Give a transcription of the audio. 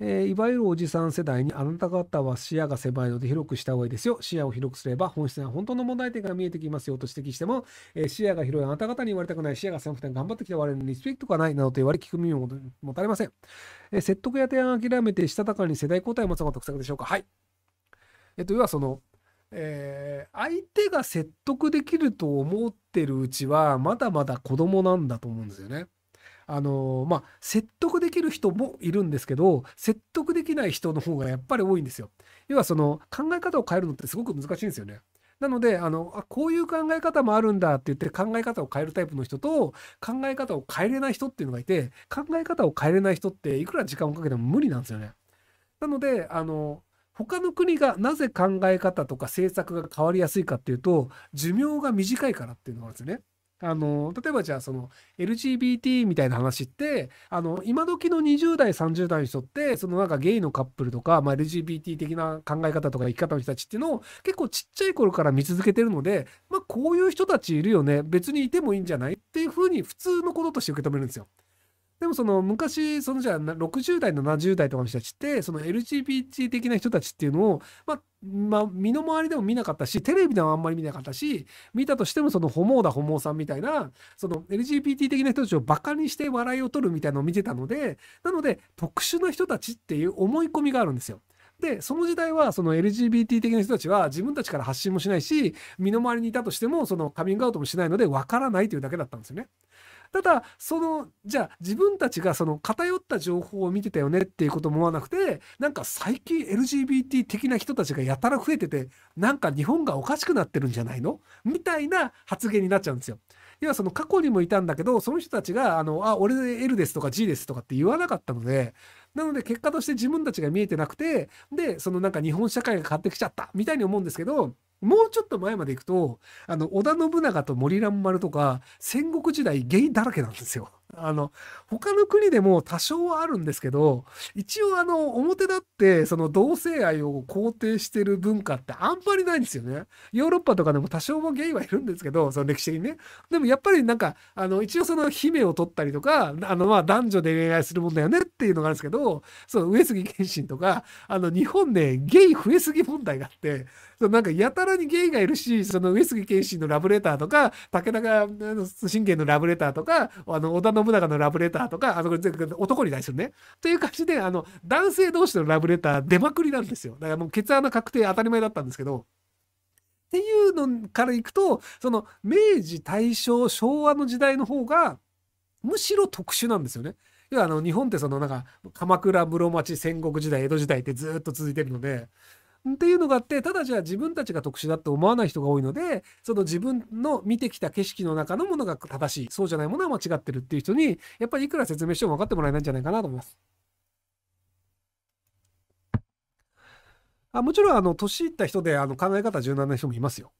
えー、いわゆるおじさん世代にあなた方は視野が狭いので広くした方がいいですよ。視野を広くすれば本質や本当の問題点が見えてきますよと指摘しても、えー、視野が広いあなた方に言われたくない、視野が狭くて頑張ってきた我々にリスペクトがないなどと言われ聞く耳も持たれません。えー、説得や提案を諦めてしたたかに世代交代を待つのが得策でしょうか。はい。えと、要はその、えー、相手が説得できると思ってるうちはまだまだ子供なんだと思うんですよね。あのまあ、説得できる人もいるんですけど、説得できない人の方がやっぱり多いんですよ。要はその考え方を変えるのってすごく難しいんですよね。なので、あの、あこういう考え方もあるんだって言って考え方を変えるタイプの人と、考え方を変えれない人っていうのがいて、考え方を変えれない人っていくら時間をかけても無理なんですよね。なので、あの、他の国がなぜ考え方とか政策が変わりやすいかっていうと、寿命が短いからっていうのがあるんですよね。あの、例えばじゃあその LGBT みたいな話って、あの、今時の20代、30代の人って、そのなんかゲイのカップルとか、まあ、LGBT 的な考え方とか生き方の人たちっていうのを結構ちっちゃい頃から見続けてるので、まあこういう人たちいるよね。別にいてもいいんじゃないっていうふうに普通のこととして受け止めるんですよ。でもその昔、そのじゃあ60代、70代とかの人たちって、その LGBT 的な人たちっていうのを、まあ、まあ、身の回りでも見なかったし、テレビでもあんまり見なかったし、見たとしてもそのホモーだホモーさんみたいな、その LGBT 的な人たちをバカにして笑いを取るみたいなのを見てたので、なので特殊な人たちっていう思い込みがあるんですよ。で、その時代は、その LGBT 的な人たちは自分たちから発信もしないし、身の回りにいたとしても、そのカミングアウトもしないので、わからないというだけだったんですよね。ただそのじゃあ自分たちがその偏った情報を見てたよねっていうことも思わなくてなんか最近 LGBT 的な人たちがやたら増えててなんか日本がおかしくなってるんじゃないのみたいな発言になっちゃうんですよ。要はその過去にもいたんだけどその人たちがあのあ俺 L ですとか G ですとかって言わなかったのでなので結果として自分たちが見えてなくてでそのなんか日本社会が変わってきちゃったみたいに思うんですけどもうちょっと前まで行くと、あの、織田信長と森蘭丸とか、戦国時代ゲイだらけなんですよ。あの、他の国でも多少はあるんですけど、一応あの、表立って、その同性愛を肯定してる文化ってあんまりないんですよね。ヨーロッパとかでも多少もゲイはいるんですけど、その歴史的にね。でもやっぱりなんか、あの、一応その姫を取ったりとか、あの、まあ男女で恋愛するもんだよねっていうのがあるんですけど、その上杉謙信とか、あの、日本でゲイ増えすぎ問題があって、そのなんかやたらにゲイがいるし、その上杉謙信のラブレターとか、武田が信玄のラブレターとか、あの、織田の信長のラブレターとか、あの、これ全部男に対するね。という感じで、あの、男性同士のラブレター出まくりなんですよ。だからもう血穴確定当たり前だったんですけど。っていうのからいくと、その、明治、大正、昭和の時代の方が、むしろ特殊なんですよね。要はあの日本ってそのなんか鎌倉室町戦国時代江戸時代ってずっと続いてるのでっていうのがあってただじゃあ自分たちが特殊だって思わない人が多いのでその自分の見てきた景色の中のものが正しいそうじゃないものは間違ってるっていう人にやっぱりいくら説明しても分かってもらえないんじゃないかなと思います。あもちろんあの年いった人であの考え方柔軟な人もいますよ。